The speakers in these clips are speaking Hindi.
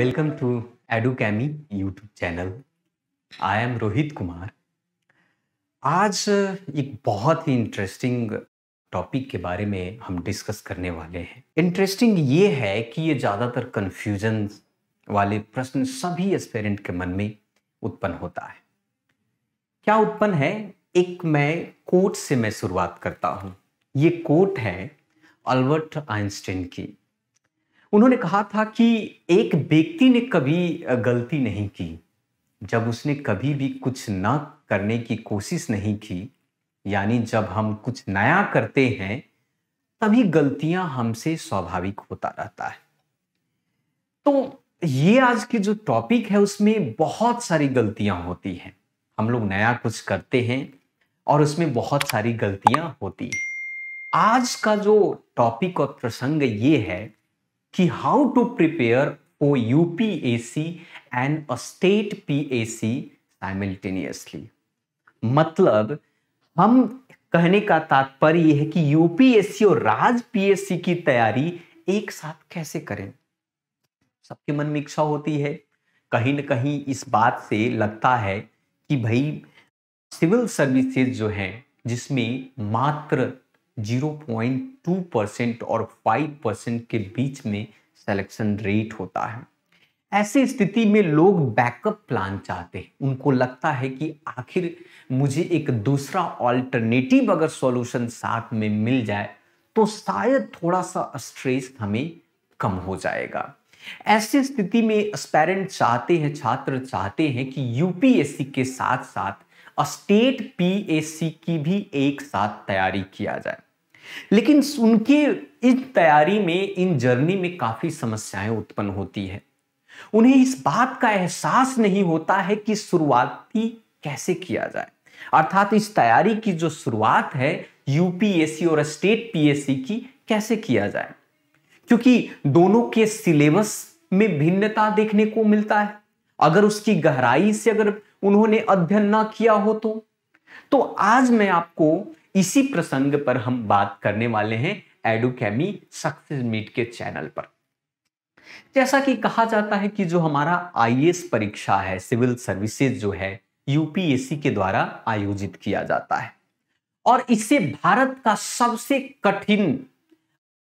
Welcome to Educamy YouTube channel I am Rohit Kumar आज एक बहुत ही इंटरेस्टिंग टॉपिक के बारे में हम डिस्कस करने वाले हैं इंटरेस्टिंग ये है कि ये ज़्यादातर कन्फ्यूजन वाले प्रश्न सभी एस्पेरेंट के मन में उत्पन्न होता है क्या उत्पन्न है एक मैं कोट से मैं शुरुआत करता हूँ ये कोट है अल्बर्ट आइंस्टीन की उन्होंने कहा था कि एक व्यक्ति ने कभी गलती नहीं की जब उसने कभी भी कुछ ना करने की कोशिश नहीं की यानी जब हम कुछ नया करते हैं तभी गलतियां हमसे स्वाभाविक होता रहता है तो ये आज की जो टॉपिक है उसमें बहुत सारी गलतियां होती हैं हम लोग नया कुछ करते हैं और उसमें बहुत सारी गलतियां होती हैं आज का जो टॉपिक और प्रसंग ये है कि how to prepare O U P A C and a state P A C मतलब हम कहने का तात्पर्य यह है कि यूपीएससी और राज पीएससी की तैयारी एक साथ कैसे करें सबके मन में इच्छा होती है कहीं ना कहीं इस बात से लगता है कि भाई सिविल सर्विसेज जो हैं जिसमें मात्र 0.2 परसेंट और 5 परसेंट के बीच में सेलेक्शन रेट होता है ऐसी स्थिति में लोग बैकअप प्लान चाहते हैं उनको लगता है कि आखिर मुझे एक दूसरा ऑल्टरनेटिव अगर सॉल्यूशन साथ में मिल जाए तो शायद थोड़ा सा स्ट्रेस हमें कम हो जाएगा ऐसी स्थिति में पेरेंट चाहते हैं छात्र चाहते हैं कि यूपीएससी के साथ साथ स्टेट पीएससी की भी एक साथ तैयारी किया जाए लेकिन उनके इस तैयारी में इन जर्नी में काफ़ी समस्याएं उत्पन्न होती है उन्हें इस बात का एहसास नहीं होता है कि शुरुआती कैसे किया जाए अर्थात इस तैयारी की जो शुरुआत है यूपीएससी और स्टेट पीएससी की कैसे किया जाए क्योंकि दोनों के सिलेबस में भिन्नता देखने को मिलता है अगर उसकी गहराई से अगर उन्होंने अध्ययन ना किया हो तो तो आज मैं आपको इसी प्रसंग पर हम बात करने वाले हैं एडुकेमी सक्सेस मीट के चैनल पर जैसा कि कहा जाता है कि जो हमारा आई परीक्षा है सिविल सर्विसेज जो है यूपीएससी के द्वारा आयोजित किया जाता है और इसे भारत का सबसे कठिन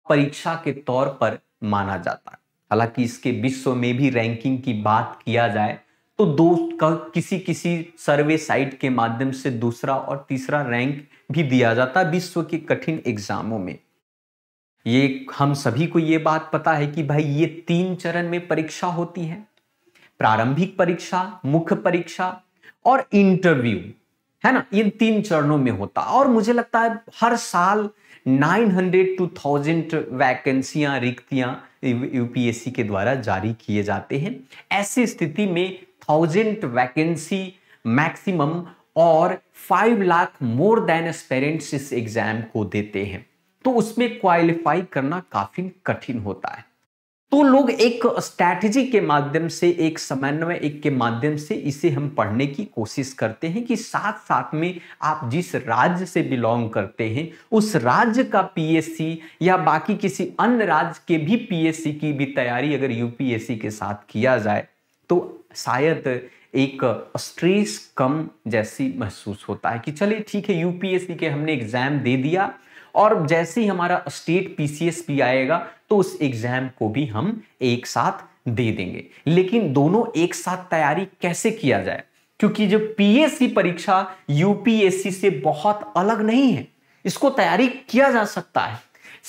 परीक्षा के तौर पर माना जाता है हालांकि इसके विश्व में भी रैंकिंग की बात किया जाए तो दो का किसी किसी सर्वे साइट के माध्यम से दूसरा और तीसरा रैंक भी दिया जाता है विश्व के कठिन एग्जामों में ये हम सभी को ये बात पता है कि भाई ये तीन चरण में परीक्षा होती है प्रारंभिक परीक्षा मुख्य परीक्षा और इंटरव्यू है ना इन तीन चरणों में होता और मुझे लगता है हर साल 900 टू थाउजेंड वैकेंसियां रिक्तियां यूपीएससी के द्वारा जारी किए जाते हैं ऐसी स्थिति में थाउजेंड वैकेंसी मैक्सिमम और five lakh more than parents इस एग्जाम को देते हैं तो उसमें क्वालिफाई करना काफी कठिन होता है तो लोग एक स्ट्रैटेजी के माध्यम से एक समन्वय एक के माध्यम से इसे हम पढ़ने की कोशिश करते हैं कि साथ साथ में आप जिस राज्य से बिलोंग करते हैं उस राज्य का पीएससी या बाकी किसी अन्य राज्य के भी पीएससी की भी तैयारी अगर यूपीएससी के साथ किया जाए तो शायद एक स्ट्रेस कम जैसी महसूस होता है कि चले ठीक है यूपीएससी के हमने एग्जाम दे दिया और जैसे ही हमारा स्टेट पीसीएस भी आएगा तो उस एग्जाम को भी हम एक साथ दे देंगे लेकिन दोनों एक साथ तैयारी कैसे किया जाए क्योंकि जो पीएससी परीक्षा यूपीएससी से बहुत अलग नहीं है इसको तैयारी किया जा सकता है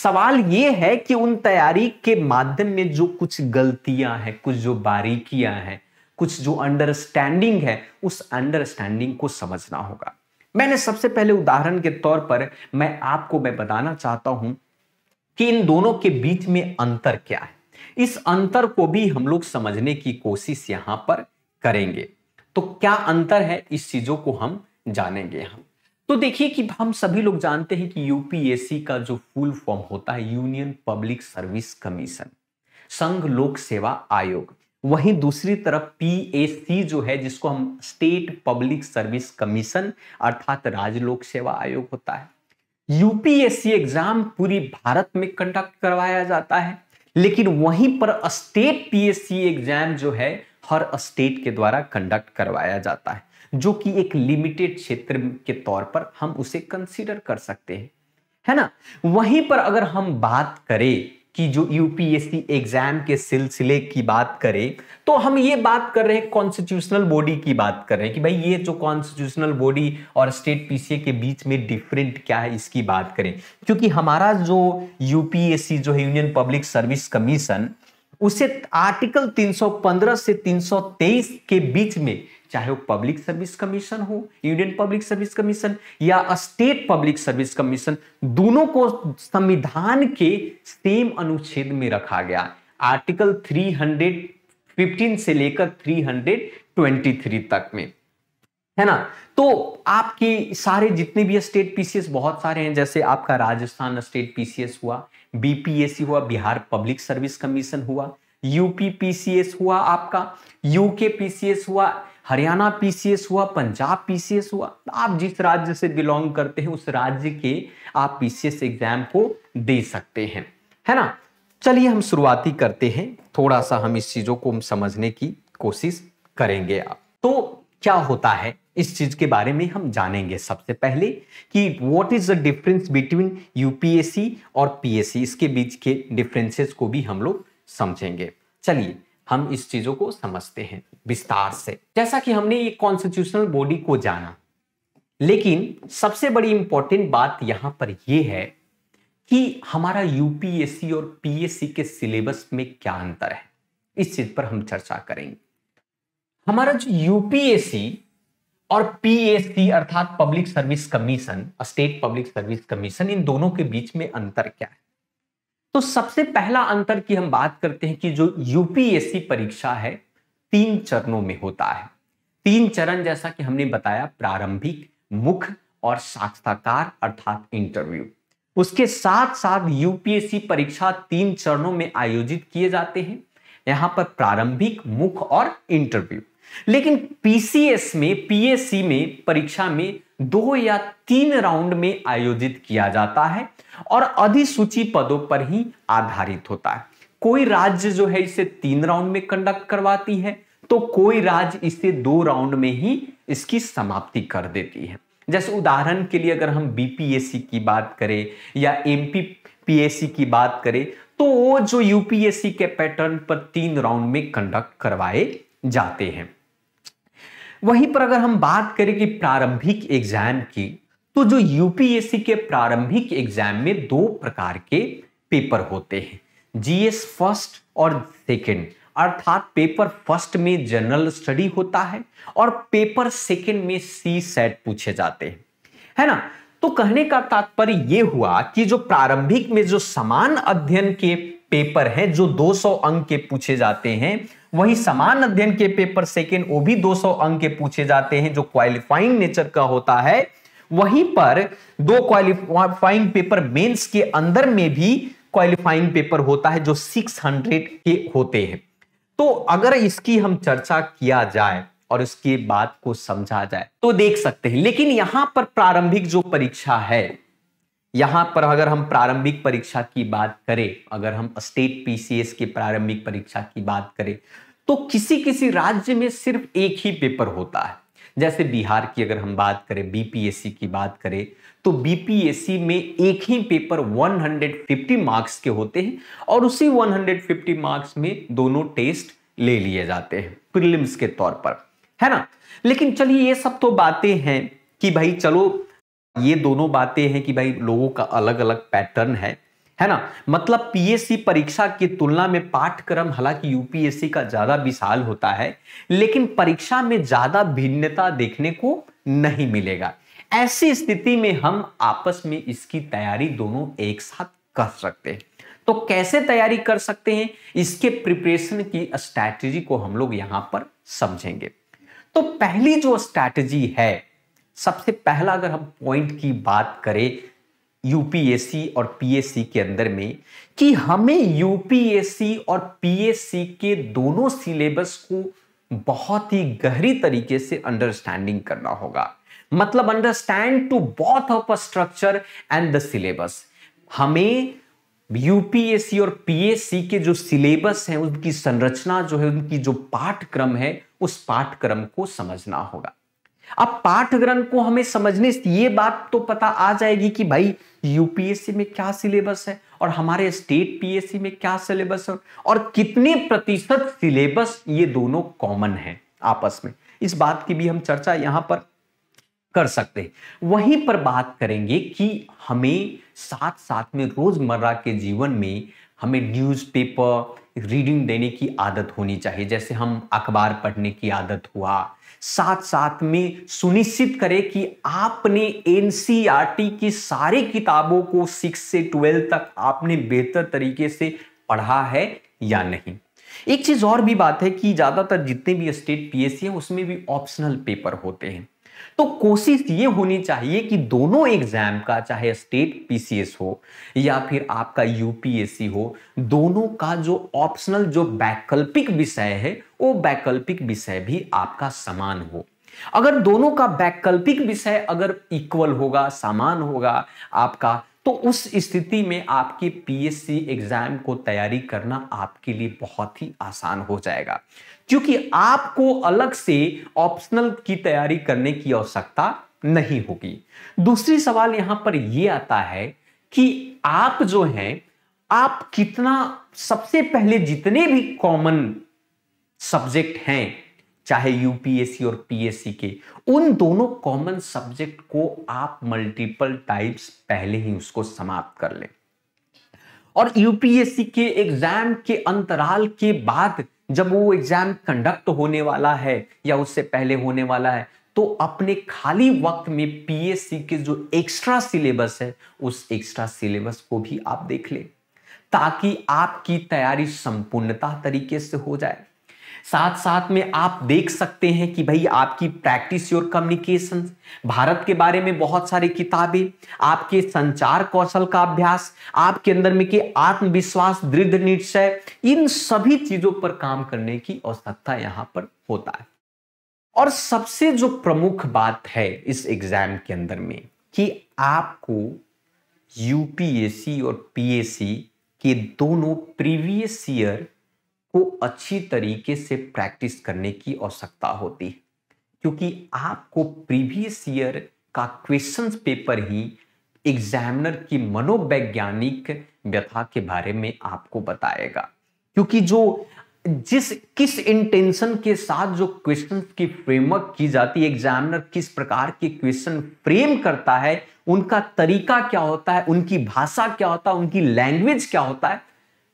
सवाल ये है कि उन तैयारी के माध्यम में जो कुछ गलतियां हैं कुछ जो बारीकियां हैं कुछ जो अंडरस्टैंडिंग है उस अंडरस्टैंडिंग को समझना होगा मैंने सबसे पहले उदाहरण के तौर पर मैं आपको मैं बताना चाहता हूं कि इन दोनों के बीच में अंतर क्या है इस अंतर को भी हम लोग समझने की कोशिश यहां पर करेंगे तो क्या अंतर है इस चीजों को हम जानेंगे हम तो देखिए कि हम सभी लोग जानते हैं कि यूपीएससी का जो फुल फॉर्म होता है यूनियन पब्लिक सर्विस कमीशन संघ लोक सेवा आयोग वहीं दूसरी तरफ पीएसी जो है जिसको हम स्टेट पब्लिक सर्विस कमीशन अर्थात राज्य लोक सेवा आयोग होता है यूपीएससी एग्जाम पूरी भारत में कंडक्ट करवाया जाता है लेकिन वहीं पर स्टेट पीएससी एग्जाम जो है हर स्टेट के द्वारा कंडक्ट करवाया जाता है जो कि एक लिमिटेड क्षेत्र के तौर पर हम उसे कंसीडर कर सकते हैं है ना वहीं पर अगर हम बात करें की जो यूपीएससी एग्जाम के सिलसिले की बात करें तो हम ये बात कर रहे हैं कॉन्स्टिट्यूशनल बॉडी की बात कर रहे हैं कि भाई ये जो कॉन्स्टिट्यूशनल बॉडी और स्टेट पीसीए के बीच में डिफरेंट क्या है इसकी बात करें क्योंकि हमारा जो यूपीएससी जो है यूनियन पब्लिक सर्विस कमीशन उसे आर्टिकल 315 से 323 के बीच में चाहे वो पब्लिक सर्विस कमीशन हो यूनियन पब्लिक सर्विस कमीशन या स्टेट पब्लिक सर्विस कमीशन दोनों को संविधान के सेम अनुच्छेद में रखा गया आर्टिकल 315 से लेकर 323 तक में है ना तो आपके सारे जितने भी स्टेट पीसीएस बहुत सारे हैं जैसे आपका राजस्थान स्टेट पीसीएस हुआ बीपीएससी हुआ बिहार पब्लिक सर्विस कमीशन हुआ यूपी पीसीएस हुआ आपका यूके पीसीएस हुआ हरियाणा पीसीएस हुआ पंजाब पीसीएस हुआ आप जिस राज्य से बिलोंग करते हैं उस राज्य के आप पीसीएस एग्जाम को दे सकते हैं है ना चलिए हम शुरुआती करते हैं थोड़ा सा हम इस चीजों को समझने की कोशिश करेंगे आप तो क्या होता है इस चीज के बारे में हम जानेंगे सबसे पहले कि what is the difference between UPSC और पीएससी इसके बीच के डिफरेंसेस को भी हम लोग समझेंगे चलिए हम इस चीजों को समझते हैं विस्तार से जैसा कि हमने ये कॉन्स्टिट्यूशनल बॉडी को जाना लेकिन सबसे बड़ी इंपॉर्टेंट बात यहां पर यह है कि हमारा यूपीएससी और पीएससी के सिलेबस में क्या अंतर है इस चीज पर हम चर्चा करेंगे हमारा जो यूपीएससी और पीएससी अर्थात public service commission state public service commission इन दोनों के बीच में अंतर क्या है तो सबसे पहला अंतर की हम बात करते हैं कि जो यूपीएससी परीक्षा है तीन चरणों में होता है तीन चरण जैसा कि हमने बताया प्रारंभिक मुख्य और साक्षात्कार अर्थात इंटरव्यू उसके साथ साथ यूपीएससी परीक्षा तीन चरणों में आयोजित किए जाते हैं यहां पर प्रारंभिक मुख्य और इंटरव्यू लेकिन पीसीएस में पीएससी में परीक्षा में दो या तीन राउंड में आयोजित किया जाता है और अधिसूची पदों पर ही आधारित होता है कोई राज्य जो है इसे तीन राउंड में कंडक्ट करवाती है तो कोई राज्य इसे दो राउंड में ही इसकी समाप्ति कर देती है जैसे उदाहरण के लिए अगर हम बीपीएससी की बात करें या एम पीएससी की बात करें तो वो जो यूपीएससी के पैटर्न पर तीन राउंड में कंडक्ट करवाए जाते हैं वहीं पर अगर हम बात करें कि प्रारंभिक एग्जाम की तो जो यूपीएससी के प्रारंभिक एग्जाम में दो प्रकार के पेपर होते हैं जीएस फर्स्ट और सेकेंड अर्थात पेपर फर्स्ट में जनरल स्टडी होता है और पेपर सेकेंड में सी सेट पूछे जाते हैं है ना तो कहने का तात्पर्य यह हुआ कि जो प्रारंभिक में जो समान अध्ययन के पेपर हैं जो 200 अंक के पूछे जाते हैं वही समान अध्ययन के पेपर सेकेंड वो भी 200 अंक के पूछे जाते हैं जो क्वालिफाइंग नेचर का होता है वहीं पर दो क्वालिफाइंग पेपर मेंस के अंदर में भी क्वालिफाइंग पेपर होता है जो 600 के होते हैं तो अगर इसकी हम चर्चा किया जाए और इसके बात को समझा जाए तो देख सकते हैं लेकिन यहां पर प्रारंभिक जो परीक्षा है यहां पर अगर हम प्रारंभिक परीक्षा की बात करें अगर हम स्टेट पीसीएस की प्रारंभिक परीक्षा की बात करें तो किसी किसी राज्य में सिर्फ एक ही पेपर होता है जैसे बिहार की अगर हम बात करें बीपीएससी की बात करें तो बीपीएससी में एक ही पेपर 150 मार्क्स के होते हैं और उसी 150 मार्क्स में दोनों टेस्ट ले लिए जाते हैं प्रिलिम्स के तौर पर है ना लेकिन चलिए ये सब तो बातें हैं कि भाई चलो ये दोनों बातें हैं कि भाई लोगों का अलग अलग पैटर्न है है ना मतलब पीएससी परीक्षा की तुलना में पाठ्यक्रम हालांकि यूपीएससी का ज्यादा विशाल होता है लेकिन परीक्षा में ज्यादा भिन्नता देखने को नहीं मिलेगा ऐसी स्थिति में हम आपस में इसकी तैयारी दोनों एक साथ कर सकते हैं तो कैसे तैयारी कर सकते हैं इसके प्रिपरेशन की स्ट्रैटेजी को हम लोग यहां पर समझेंगे तो पहली जो स्ट्रैटेजी है सबसे पहला अगर हम पॉइंट की बात करें यूपीएससी और पीएससी के अंदर में कि हमें यूपीएससी और पीएससी के दोनों सिलेबस को बहुत ही गहरी तरीके से अंडरस्टैंडिंग करना होगा मतलब understand to both of a structure and the syllabus हमें यूपीएससी और पीएससी के जो सिलेबस है उनकी संरचना जो है उनकी जो पाठ्यक्रम है उस पाठ्यक्रम को समझना होगा अब पाठ्यक्रम को हमें समझने से ये बात तो पता आ जाएगी कि भाई यूपीएससी में क्या सिलेबस है और हमारे स्टेट पीएससी में क्या सिलेबस है और कितने प्रतिशत सिलेबस ये दोनों कॉमन है आपस में इस बात की भी हम चर्चा यहां पर कर सकते वहीं पर बात करेंगे कि हमें साथ साथ में रोजमर्रा के जीवन में हमें न्यूज़पेपर रीडिंग देने की आदत होनी चाहिए जैसे हम अखबार पढ़ने की आदत हुआ साथ साथ में सुनिश्चित करें कि आपने एन की सारी किताबों को सिक्स से ट्वेल्व तक आपने बेहतर तरीके से पढ़ा है या नहीं एक चीज और भी बात है कि ज्यादातर जितने भी स्टेट पीएससी है उसमें भी ऑप्शनल पेपर होते हैं तो कोशिश ये होनी चाहिए कि दोनों एग्जाम का चाहे स्टेट पीसीएस हो या फिर आपका यूपीएससी हो दोनों का जो ऑप्शनल जो वैकल्पिक विषय है वो वैकल्पिक विषय भी आपका समान हो अगर दोनों का वैकल्पिक विषय अगर इक्वल होगा समान होगा आपका तो उस स्थिति में आपके पीएससी एग्जाम को तैयारी करना आपके लिए बहुत ही आसान हो जाएगा क्योंकि आपको अलग से ऑप्शनल की तैयारी करने की आवश्यकता नहीं होगी दूसरी सवाल यहां पर यह आता है कि आप जो हैं आप कितना सबसे पहले जितने भी कॉमन सब्जेक्ट हैं चाहे यूपीएससी और पीएससी के उन दोनों कॉमन सब्जेक्ट को आप मल्टीपल टाइप्स पहले ही उसको समाप्त कर लें और यूपीएससी के एग्जाम के अंतराल के बाद जब वो एग्जाम कंडक्ट होने वाला है या उससे पहले होने वाला है तो अपने खाली वक्त में पीएससी के जो एक्स्ट्रा सिलेबस है उस एक्स्ट्रा सिलेबस को भी आप देख लें ताकि आपकी तैयारी संपूर्णता तरीके से हो जाए साथ साथ में आप देख सकते हैं कि भाई आपकी प्रैक्टिस योर कम्युनिकेशन भारत के बारे में बहुत सारी किताबें आपके संचार कौशल का अभ्यास आपके अंदर में के आत्मविश्वास दृढ़ निश्चय इन सभी चीजों पर काम करने की आवश्यकता यहां पर होता है और सबसे जो प्रमुख बात है इस एग्जाम के अंदर में कि आपको यूपीएससी और पीएससी के दोनों प्रीवियस ईयर को अच्छी तरीके से प्रैक्टिस करने की आवश्यकता होती है क्योंकि आपको प्रीवियस ईयर का क्वेश्चन पेपर ही एग्जामिनर की मनोवैज्ञानिक व्यथा के बारे में आपको बताएगा क्योंकि जो जिस किस इंटेंशन के साथ जो क्वेश्चन की फ्रेमवर्क की जाती है एग्जामिनर किस प्रकार के क्वेश्चन फ्रेम करता है उनका तरीका क्या होता है उनकी भाषा क्या होता है उनकी लैंग्वेज क्या होता है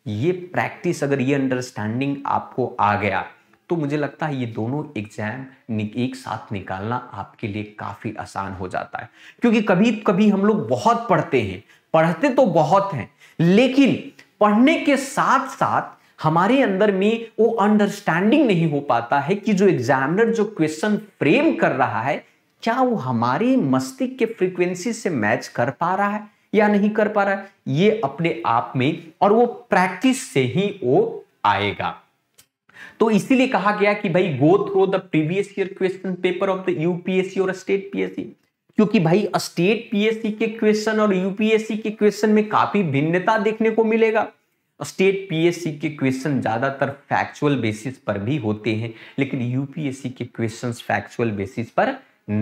ये प्रैक्टिस अगर ये अंडरस्टैंडिंग आपको आ गया तो मुझे लगता है ये दोनों एग्जाम एक साथ निकालना आपके लिए काफी आसान हो जाता है क्योंकि कभी कभी हम लोग बहुत पढ़ते हैं पढ़ते तो बहुत हैं लेकिन पढ़ने के साथ साथ हमारे अंदर में वो अंडरस्टैंडिंग नहीं हो पाता है कि जो एग्जामिनर जो क्वेश्चन फ्रेम कर रहा है क्या वो हमारे मस्तिष्क के फ्रीक्वेंसी से मैच कर पा रहा है या नहीं कर पा रहा है ये अपने आप में और वो प्रैक्टिस से ही वो आएगा तो इसीलिए कहा गया कि भाई go through the previous year question paper of the UPSC और स्टेट पीएससी क्योंकि भाई स्टेट पीएससी के क्वेश्चन और यूपीएससी के क्वेश्चन में काफी भिन्नता देखने को मिलेगा स्टेट पीएससी के क्वेश्चन ज्यादातर फैक्चुअल बेसिस पर भी होते हैं लेकिन यूपीएससी के क्वेश्चन फैक्चुअल बेसिस पर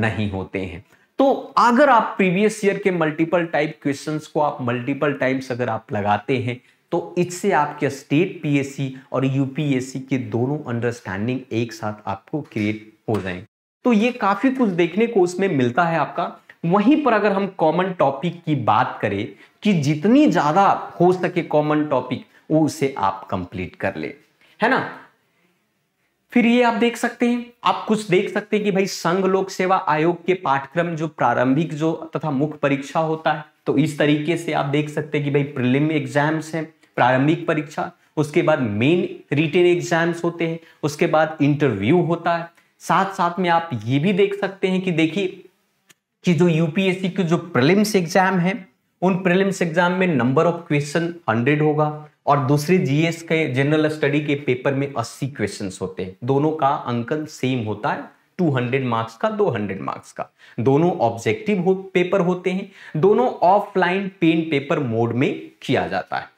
नहीं होते हैं तो अगर आप प्रीवियस ईयर के मल्टीपल टाइप क्वेश्चंस को आप मल्टीपल टाइम्स अगर आप लगाते हैं तो इससे आपके स्टेट पीएससी और यूपीएससी के दोनों अंडरस्टैंडिंग एक साथ आपको क्रिएट हो जाएंगे तो ये काफी कुछ देखने को उसमें मिलता है आपका वहीं पर अगर हम कॉमन टॉपिक की बात करें कि जितनी ज्यादा हो सके कॉमन टॉपिक वो उसे आप कंप्लीट कर ले है ना फिर ये आप देख सकते हैं आप कुछ देख सकते हैं कि भाई संघ लोक सेवा आयोग के पाठ्यक्रम जो प्रारंभिक जो तथा मुख्य परीक्षा होता है तो इस तरीके से आप देख सकते हैं कि भाई प्रिलिम एग्जाम्स हैं प्रारंभिक परीक्षा उसके बाद मेन रिटेन एग्जाम्स होते हैं उसके बाद इंटरव्यू होता है साथ साथ में आप ये भी देख सकते हैं कि देखिए कि जो यूपीएससी के जो प्रिलिम्स एग्जाम है उन प्रिलिम्स एग्जाम में नंबर ऑफ क्वेश्चन हंड्रेड होगा और दूसरे जीएस के जनरल स्टडी के पेपर में 80 क्वेश्चन होते हैं दोनों का अंकन सेम होता है 200 मार्क्स का 200 मार्क्स का दोनों ऑब्जेक्टिव हो, पेपर होते हैं दोनों ऑफलाइन पेन पेपर मोड में किया जाता है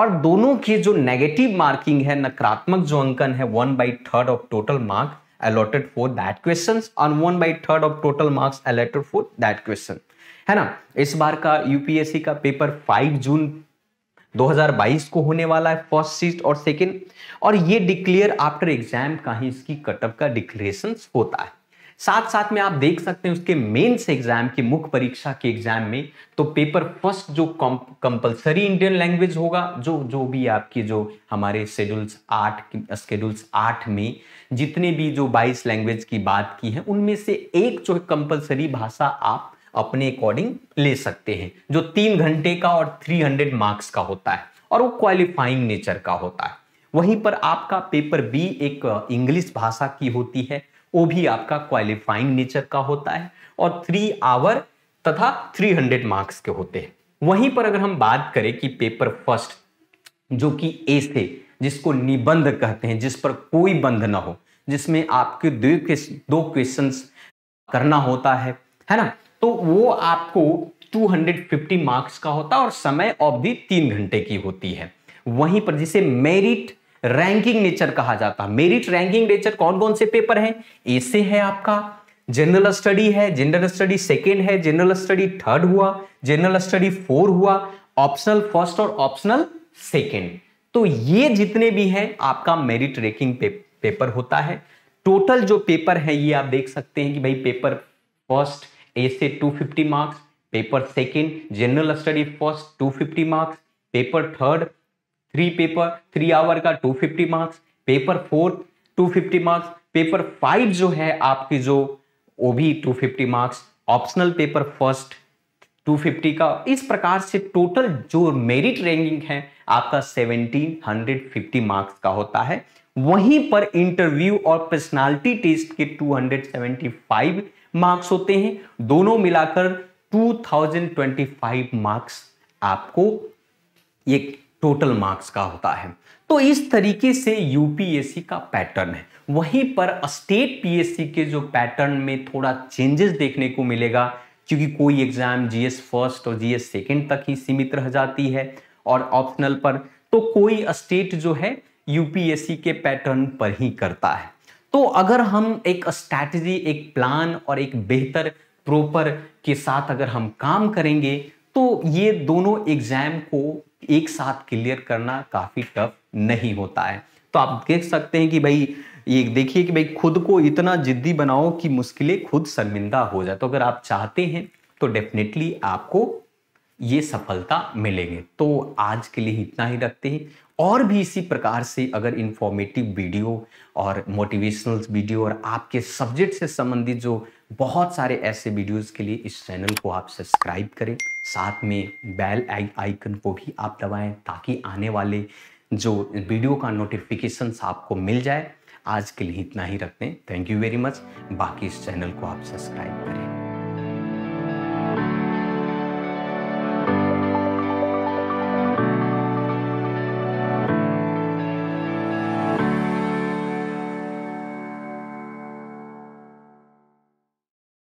और दोनों के जो नेगेटिव मार्किंग है नकारात्मक जो अंकन है one by third of total mark allotted for that question और one by third of total marks allotted for that question है ना इस बार का यूपीएससी का पेपर 5 जून 2022 को होने वाला है फर्स्ट सीट और सेकेंड और ये डिक्लेयर आफ्टर एग्जाम का ही इसकी कटअप का डिक्लेरेशन होता है साथ साथ में आप देख सकते हैं उसके मेन्स एग्जाम की मुख्य परीक्षा के एग्जाम में तो पेपर फर्स्ट जो कंपलसरी इंडियन लैंग्वेज होगा जो जो भी आपके जो हमारे शेड्यूल्स आठ शेड्यूल्स आठ में जितने भी जो बाईस लैंग्वेज की बात की है उनमें से एक जो कंपलसरी भाषा आप अपने अकॉर्डिंग ले सकते हैं जो तीन घंटे का और 300 मार्क्स का होता है और वो क्वालिफाइंग नेचर का होता है वहीं पर आपका पेपर बी एक इंग्लिश uh, भाषा की होती है वो भी आपका क्वालिफाइंग नेचर का होता है और थ्री आवर तथा 300 मार्क्स के होते हैं वहीं पर अगर हम बात करें कि पेपर फर्स्ट जो कि ए से जिसको निबंध कहते हैं जिस पर कोई बंध ना हो जिसमें आपके दो दो क्वेश्चन करना होता है है ना तो वो आपको 250 मार्क्स का होता और समय अवधि तीन घंटे की होती है वहीं पर जिसे मेरिट रैंकिंग नेचर कहा जाता है मेरिट रैंकिंग नेचर कौन कौन से पेपर हैं ऐसे है आपका जनरल स्टडी है जनरल स्टडी सेकेंड है जनरल स्टडी थर्ड हुआ जनरल स्टडी फोर हुआ ऑप्शनल फर्स्ट और ऑप्शनल सेकेंड तो ये जितने भी हैं आपका मेरिट रैंकिंग पे, पेपर होता है टोटल जो पेपर है ये आप देख सकते हैं कि भाई paper first a 250 marks paper second general study first 250 marks paper third three paper three hour का 250 marks paper fourth 250 marks paper five जो है आपकी जो वो भी 250 मार्क्स ऑप्शनल पेपर फर्स्ट 250 का इस प्रकार से टोटल जो मेरिट रैंकिंग है आपका 1750 मार्क्स का होता है वहीं पर इंटरव्यू और पर्सनालिटी टेस्ट के 275 मार्क्स होते हैं दोनों मिलाकर 2025 मार्क्स आपको एक टोटल मार्क्स का होता है तो इस तरीके से यूपीएससी का पैटर्न है वहीं पर स्टेट पीएससी के जो पैटर्न में थोड़ा चेंजेस देखने को मिलेगा क्योंकि कोई एग्जाम जीएस फर्स्ट और जीएस सेकेंड तक ही सीमित रह जाती है और ऑप्शनल पर तो कोई स्टेट जो है यूपीएससी के पैटर्न पर ही करता है तो अगर हम एक स्ट्रैटेजी एक प्लान और एक बेहतर प्रॉपर के साथ अगर हम काम करेंगे तो ये दोनों एग्जाम को एक साथ क्लियर करना काफ़ी टफ नहीं होता है तो आप देख सकते हैं कि भाई ये देखिए कि भाई खुद को इतना जिद्दी बनाओ कि मुश्किलें खुद शर्मिंदा हो जाए तो अगर आप चाहते हैं तो डेफिनेटली आपको ये सफलता मिलेगी तो आज के लिए इतना ही रखते हैं और भी इसी प्रकार से अगर इंफॉर्मेटिव वीडियो और मोटिवेशनल वीडियो और आपके सब्जेक्ट से संबंधित जो बहुत सारे ऐसे वीडियोस के लिए इस चैनल को आप सब्सक्राइब करें साथ में बेल आइकन को भी आप दबाएं ताकि आने वाले जो वीडियो का नोटिफिकेशन आपको मिल जाए आज के लिए इतना ही रखते हैं थैंक यू वेरी मच बाकी इस चैनल को आप सब्सक्राइब करें